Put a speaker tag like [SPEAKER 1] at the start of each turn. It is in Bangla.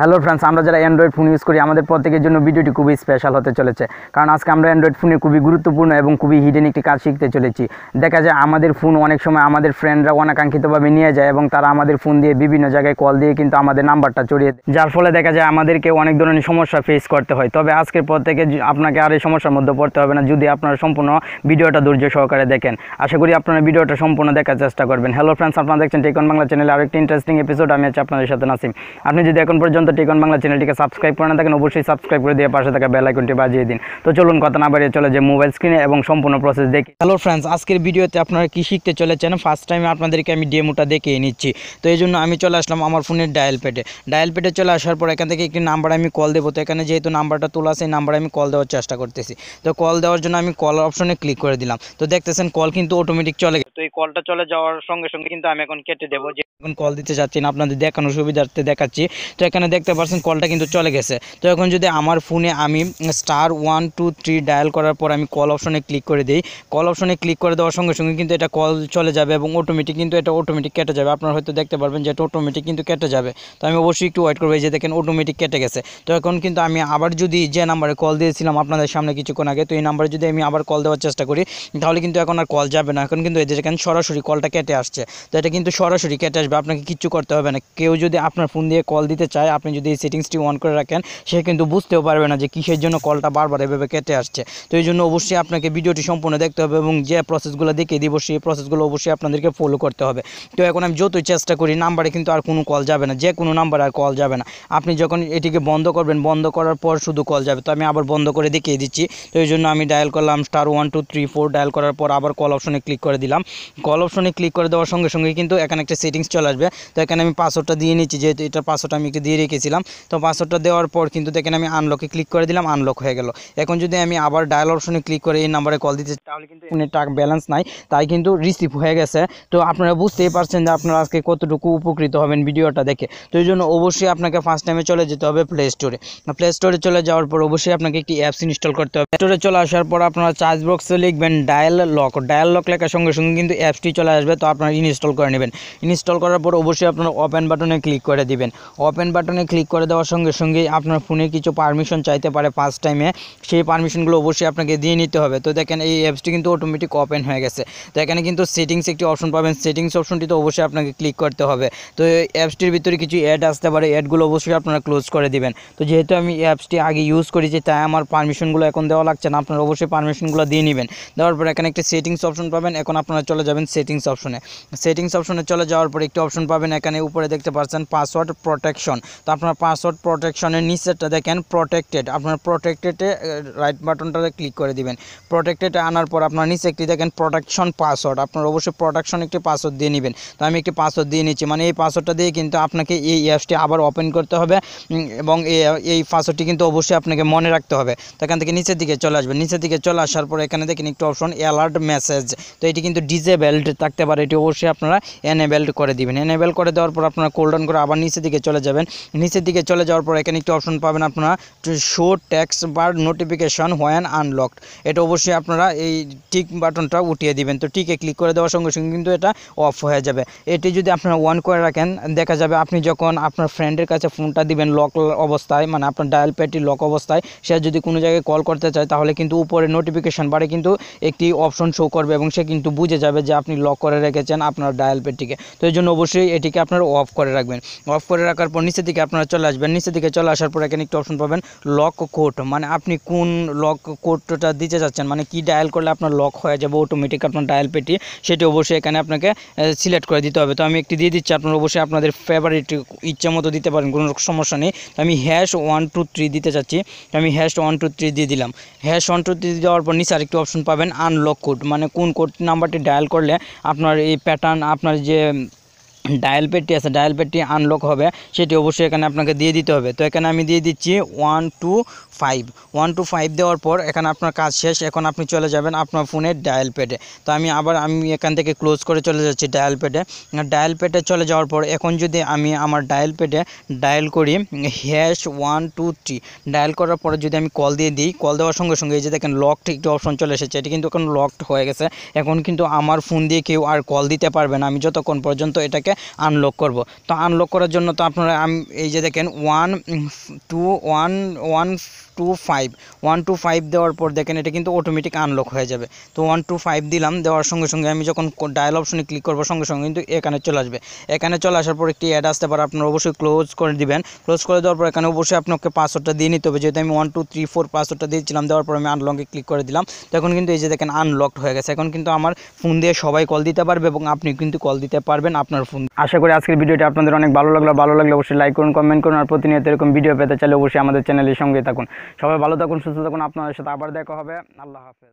[SPEAKER 1] হ্যালো ফ্রেন্ডস আমরা যারা অ্যান্ড্রয়েড ফোন ইউজ করি আমাদের প্রত্যেকের জন্য ভিডিওটি খুবই স্পেশাল হতে চলেছে কারণ আজকে আমরা অ্যান্ড্রয়েড ফোনে খুবই গুরুত্বপূর্ণ এবং খুবই হিডেন একটি কাজ শিখতে চলেছি দেখা যায় আমাদের ফোন অনেক সময় আমাদের ফ্রেন্ডরা অনাকাঙ্ক্ষিতভাবে নিয়ে যায় এবং তারা আমাদের ফোন দিয়ে বিভিন্ন জায়গায় কল দিয়ে কিন্তু আমাদের নাম্বারটা চড়িয়ে যার ফলে দেখা যায় আমাদেরকে অনেক ধরনের সমস্যা ফেস করতে হয় তবে আজকের প্রত্যেকে আপনাকে আর এই সমস্যার মধ্যে পড়তে হবে না যদি আপনারা সম্পূর্ণ ভিডিওটা ধৈর্য সহকারে দেখেন আশা করি আপনারা ভিডিওটা সম্পূর্ণ দেখার চেষ্টা করবেন হ্যালো ফ্রেন্ডস আপনারা দেখছেন টেকন বাংলা চ্যানেলে আরেকটি ইন্টারেস্টিং এপিসোড আমি আছি আপনাদের সাথে নাসিম আপনি যদি এখন পর্যন্ত তো টিকন বাংলা চ্যানেলটিকে সাবস্ক্রাইব করে না থাকেন অবশ্যই সাবস্ক্রাইব করে দিয়ে পাশে থাকা বেল আইকনটি বাজিয়ে দিন তো চলুন কথা না বাড়িয়ে চলে যে মোবাইল স্ক্রিনে এবং সম্পূর্ণ প্রসেস দেখি হ্যালো ফ্রেন্ডস আজকের ভিডিওতে আপনারা কি শিখতে চলেছেন ফার্স্ট টাইমে আপনাদেরকে আমি ডেমোটা দেখিয়ে নিচ্ছি তো এই জন্য আমি চলে আসলাম আমার ফোনের ডায়াল প্যাডে ডায়াল প্যাডে চলে আসার পর এখান থেকে একটি নাম্বার আমি কল দেবো তো এখানে যেহেতু নাম্বারটা তোলা সেই নাম্বারে আমি কল দেওয়ার চেষ্টা করতেছি তো কল দেওয়ার জন্য আমি কল অপশনে ক্লিক করে দিলাম তো দেখতেছেন কল কিন্তু অটোমেটিক চলে গেছে তো এই কলটা চলে যাওয়ার সঙ্গে সঙ্গে কিন্তু আমি এখন কেটে দেবো যে এখন কল দিতে চাচ্ছি না আপনাদের দেখানোর সুবিধার্থে দেখাচ্ছি তো এখানে দেখতে পাচ্ছেন কলটা কিন্তু চলে গেছে তো এখন যদি আমার ফোনে আমি star one two three dial করার পর আমি কল অপশনে ক্লিক করে দিই কল অপশনে ক্লিক করে দেওয়ার সঙ্গে সঙ্গে কিন্তু এটা কল চলে যাবে এবং অটোমেটিক কিন্তু এটা অটোমেটিক কেটে যাবে আপনারা হয়তো দেখতে পারবেন যে এটা অটোমেটিক কিন্তু কেটে যাবে তো আমি অবশ্যই একটু ওয়েট করবো যে দেখেন অটোমেটিক কেটে গেছে তো এখন কিন্তু আমি আবার যদি যে নাম্বারে কল দিয়েছিলাম আপনাদের সামনে কিছুক্ষণ আগে তো এই নাম্বারে যদি আমি আবার কল দেওয়ার চেষ্টা করি তাহলে কিন্তু এখন আর কল যাবে না এখন কিন্তু এদের দেখেন সরাসরি কলটা কেটে আসছে তো এটা কিন্তু সরাসরি কেটে আসবে আপনাকে কিচ্ছু করতে হবে না কেউ যদি আপনার ফোন দিয়ে কল দিতে চায় আপনি যদি এই সেটিংসটি অন করে রাখেন সে কিন্তু বুঝতেও পারবে না যে কিসের জন্য কলটা বারবার এভাবে কেটে আসছে তো এই জন্য অবশ্যই আপনাকে ভিডিওটি সম্পূর্ণ দেখতে হবে এবং যে প্রসেসগুলো দেখে দিব সেই প্রসেসগুলো অবশ্যই আপনাদেরকে ফলো করতে হবে তো এখন আমি যতই চেষ্টা করি নাম্বারে কিন্তু আর কোনো কল যাবে না যে কোনো নাম্বারে আর কল যাবে না আপনি যখন এটিকে বন্ধ করবেন বন্ধ করার পর শুধু কল যাবে তো আমি আবার বন্ধ করে দেখিয়ে দিচ্ছি তো এই জন্য আমি ডায়াল করলাম star one two three four dial করার পর আবার কল অপশনে ক্লিক করে দিলাম কল অপশনে ক্লিক করে দেওয়ার সঙ্গে সঙ্গে কিন্তু এখানে একটা সেটিংস চলে আসবে তো এখানে আমি পাসওয়ার্ডটা দিয়ে নিচ্ছি যেহেতু এটা পাসওয়ার্ডটা আমি একটু দিয়ে রেখেছিলাম তো পাসওয়ার্ডটা দেওয়ার পর কিন্তু এখানে আমি আনলকে ক্লিক করে দিলাম আনলক হয়ে গেল এখন যদি আমি আবার ডায়াল অপশনে ক্লিক করে এই নাম্বারে কল দিতে তাহলে কিন্তু ফোনে টাকা ব্যালেন্স নাই তাই কিন্তু রিসিভ হয়ে গেছে তো আপনারা বুঝতেই পারছেন যে আপনারা আজকে কতটুকু উপকৃত হবেন ভিডিওটা দেখে তো এই জন্য অবশ্যই আপনাকে ফার্স্ট টাইমে চলে যেতে হবে প্লে স্টোরে প্লে স্টোরে চলে যাওয়ার পর অবশ্যই আপনাকে একটি অ্যাপস ইনস্টল করতে হবে স্টোরে চলে আসার পর আপনারা চার্জ বক্সে লিখবেন ডায়াল লক ডায়াল লক লেখার সঙ্গে সঙ্গে কিন্তু অ্যাপসটি চলে আসবে তো আপনারা ইনস্টল করে নেবেন ইনস্টল করার পর অবশ্যই আপনার ওপেন বাটনে ক্লিক করে দিবেন ওপেন বাটনে ক্লিক করে দেওয়ার সঙ্গে সঙ্গে আপনার ফোনে কিছু পারমিশন চাইতে পারে ফার্স্ট টাইমে সেই পারমিশনগুলো অবশ্যই আপনাকে দিয়ে নিতে হবে তো দেখেন এই অ্যাপসটি কিন্তু অটোমেটিক ওপেন হয়ে গেছে তো এখানে কিন্তু সেটিংস একটি অপশন পাবেন সেটিংস অপশনটি তো অবশ্যই আপনাকে ক্লিক করতে হবে তো অ্যাপসটির ভিতরে কিছু অ্যাড আসতে পারে অ্যাডগুলো অবশ্যই আপনারা ক্লোজ করে দিবেন তো যেহেতু আমি অ্যাপসটি আগে ইউজ করেছি তাই আমার পারমিশনগুলো এখন দেওয়া লাগছে না আপনারা অবশ্যই পারমিশনগুলো দিয়ে নেবেন দেওয়ার পর এখানে একটি সেটিংস অপশন পাবেন এখন আপনারা চলে যাবেন সেটিংস অপশনে সেটিংস অপশনে চলে যাওয়ার পর একটি অপশন পাবেন এখানে উপরে দেখতে পাচ্ছেন পাসওয়ার্ড প্রোটেকশন তো আপনার পাসওয়ার্ড প্রোটেকশনের নিচেরটা দেখেন প্রোটেক্টেড আপনার প্রোটেক্টেডে রাইট বাটনটা ক্লিক করে দিবেন প্রোটেক্টেড আনার পর আপনার নিচে একটি দেখেন প্রোটেকশন পাসওয়ার্ড আপনার অবশ্যই প্রোটেকশন একটি পাসওয়ার্ড দিয়ে নেবেন তো আমি একটি পাসওয়ার্ড দিয়ে নিচ্ছি মানে এই পাসওয়ার্ডটা দিয়ে কিন্তু আপনাকে এই অ্যাপসটি আবার ওপেন করতে হবে এবং এই পাসওয়ার্ডটি কিন্তু অবশ্যই আপনাকে মনে রাখতে হবে তো এখান থেকে নিচের দিকে চলে আসবেন নিচের দিকে চলে আসার পর এখানে দেখেন একটু অপশন অ্যালার্ট মেসেজ তো এটি কিন্তু ডিজেবেল্ড থাকতে পারে এটি অবশ্যই আপনারা এনেবেল্ড করে দিবেন এনেবেল করে দেওয়ার পর আপনারা কোল্ড করে আবার নিচের দিকে চলে যাবেন নিচের দিকে চলে যাওয়ার পর এখানে একটি অপশন পাবেন আপনারা show taskbar notification when unlocked এটা অবশ্যই আপনারা এই টিক বাটনটা উঠিয়ে দিবেন তো টিকে ক্লিক করে দেওয়ার সঙ্গে সঙ্গে কিন্তু এটা অফ হয়ে যাবে এটি যদি আপনারা ওয়ান করে রাখেন দেখা যাবে আপনি যখন আপনার ফ্রেন্ডের কাছে ফোনটা দিবেন লক অবস্থায় মানে আপনার ডায়াল প্যাডটি লক অবস্থায় সে যদি কোনো জায়গায় কল করতে চায় তাহলে কিন্তু উপরে নোটিফিকেশন বারে কিন্তু একটি অপশন শো করবে এবং সে কিন্তু বুঝে যাবে যাবে যে আপনি লক করে রেখেছেন আপনার ডায়াল পেটিকে তো এই জন্য অবশ্যই এটিকে আপনারা অফ করে রাখবেন অফ করে রাখার পর নিচের দিকে আপনারা চলে আসবেন নিচের দিকে চলে আসার পর এখানে একটি অপশন পাবেন লক কোড মানে আপনি কোন লক কোডটা দিতে চাচ্ছেন মানে কি ডায়াল করলে আপনার লক হয়ে যাবে অটোমেটিক আপনার ডায়াল পেটি সেটি অবশ্যই এখানে আপনাকে সিলেক্ট করে দিতে হবে তো আমি একটি দিয়ে দিচ্ছি আপনার অবশ্যই আপনাদের ফেভারিট ইচ্ছা মতো দিতে পারেন কোনো সমস্যা নেই আমি হ্যাশ ওয়ান টু থ্রি দিতে চাচ্ছি আমি হ্যাশ ওয়ান টু থ্রি দিয়ে দিলাম হ্যাশ ওয়ান টু থ্রি দেওয়ার পর নিচে আরেকটি অপশন পাবেন আনলক কোড মানে কোন কোড নাম্বারটি ডায়াল ডায়াল করলে আপনার এই প্যাটার্ন আপনার যে ডায়াল পেটটি আছে ডায়াল পেটটি আনলক হবে সেটি অবশ্যই এখানে আপনাকে দিয়ে দিতে হবে তো এখানে আমি দিয়ে দিচ্ছি one two five one two five দেওয়ার পর এখানে আপনার কাজ শেষ এখন আপনি চলে যাবেন আপনার ফোনের ডায়াল পেটে তো আমি আবার আমি এখান থেকে ক্লোজ করে চলে যাচ্ছি ডায়াল পেটে ডায়াল পেটে চলে যাওয়ার পর এখন যদি আমি আমার ডায়াল পেটে ডায়াল করি hash one two three dial করার পরে যদি আমি কল দিয়ে দিই কল দেওয়ার সঙ্গে সঙ্গে এই যে দেখেন লকড একটি অপশন চলে এসেছে এটি কিন্তু এখন লকড হয়ে গেছে এখন কিন্তু আমার ফোন দিয়ে কেউ আর কল দিতে পারবে না আমি যতক্ষণ পর্যন্ত এটাকে এটাকে আনলক করব তো আনলক করার জন্য তো আপনারা এই যে দেখেন one two one one two five one two five দেওয়ার পর দেখেন এটা কিন্তু অটোমেটিক আনলক হয়ে যাবে তো ওয়ান টু ফাইভ দিলাম দেওয়ার সঙ্গে সঙ্গে আমি যখন ডায়াল অপশনে ক্লিক করবো সঙ্গে সঙ্গে কিন্তু এখানে চলে আসবে এখানে চলে আসার পর একটি অ্যাড আসতে পারে আপনার অবশ্যই ক্লোজ করে দিবেন ক্লোজ করে দেওয়ার পর এখানে অবশ্যই আপনাকে পাসওয়ার্ডটা দিয়ে নিতে হবে যেহেতু আমি ওয়ান টু থ্রি ফোর পাসওয়ার্ডটা দিয়েছিলাম দেওয়ার পর আমি আনলকে ক্লিক করে দিলাম তখন কিন্তু এই যে দেখেন আনলকড হয়ে গেছে এখন কিন্তু আমার ফোন দিয়ে সবাই কল দিতে পারবে এবং আপনি কিন্তু কল দিতে পারবেন আপনার ফোন আশা করি আজকের ভিডিওটি আপনাদের অনেক ভালো লাগলো ভালো লাগলে অবশ্যই লাইক করুন কমেন্ট করুন আর প্রতিনিয়ত এরকম ভিডিও পেতে চাইলে অবশ্যই আমাদের চ্যানেলের সঙ্গে থাকুন সবাই ভালো থাকুন সুস্থ থাকুন আপনাদের সাথে আবার দেখা হবে আল্লাহ হাফেজ